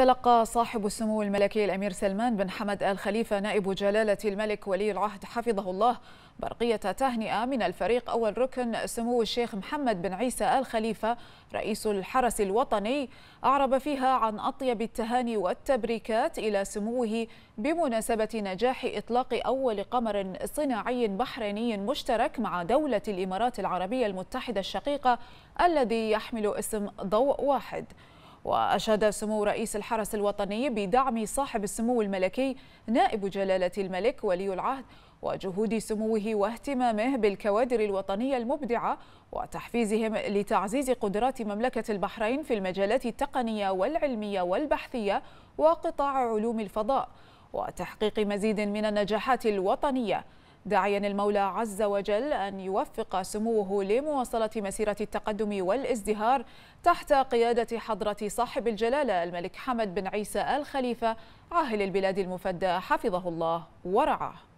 تلقى صاحب السمو الملكي الأمير سلمان بن حمد آل خليفة نائب جلالة الملك ولي العهد حفظه الله برقية تهنئة من الفريق أول ركن سمو الشيخ محمد بن عيسى آل خليفة رئيس الحرس الوطني أعرب فيها عن أطيب التهاني والتبريكات إلى سموه بمناسبة نجاح إطلاق أول قمر صناعي بحريني مشترك مع دولة الإمارات العربية المتحدة الشقيقة الذي يحمل اسم ضوء واحد وأشاد سمو رئيس الحرس الوطني بدعم صاحب السمو الملكي نائب جلالة الملك ولي العهد وجهود سموه واهتمامه بالكوادر الوطنية المبدعة وتحفيزهم لتعزيز قدرات مملكة البحرين في المجالات التقنية والعلمية والبحثية وقطاع علوم الفضاء وتحقيق مزيد من النجاحات الوطنية داعيا المولى عز وجل أن يوفق سموه لمواصلة مسيرة التقدم والازدهار تحت قيادة حضرة صاحب الجلالة الملك حمد بن عيسى الخليفة عاهل البلاد المفدى حفظه الله ورعاه